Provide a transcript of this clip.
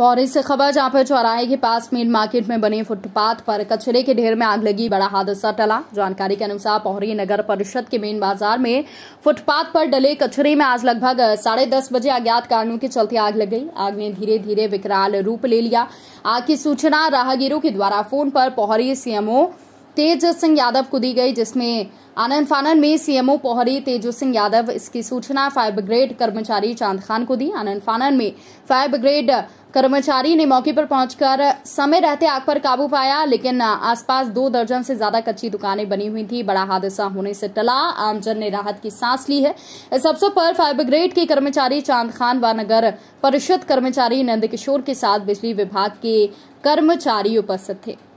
पौरी से खबर जहां पर चौराहे के पास मेन मार्केट में बने फुटपाथ पर कचरे के ढेर में आग लगी बड़ा हादसा टला जानकारी के अनुसार पौरी नगर परिषद के मेन बाजार में फुटपाथ पर डले कचरे में आज लगभग साढ़े दस बजे अज्ञात कारणों के चलते आग लग गई आग ने धीरे धीरे विकराल रूप ले लिया आग की सूचना राहगीरों के द्वारा फोन पर पोहरी सीएमओ तेज सिंह यादव को दी गई जिसमें आनंद फानन में सीएमओ पोहरी तेज सिंह यादव इसकी सूचना फायर ब्रिग्रेड कर्मचारी चांद खान को दी आनंद फानन में फायर ब्रिग्रेड कर्मचारी ने मौके पर पहुंचकर समय रहते आग पर काबू पाया लेकिन आसपास दो दर्जन से ज्यादा कच्ची दुकानें बनी हुई थी बड़ा हादसा होने से टला आमजन ने राहत की सांस ली है इस अवसर पर फायर ब्रिगेड के कर्मचारी चांद खान व नगर परिषद कर्मचारी नंद किशोर के साथ बिजली विभाग के कर्मचारी उपस्थित थे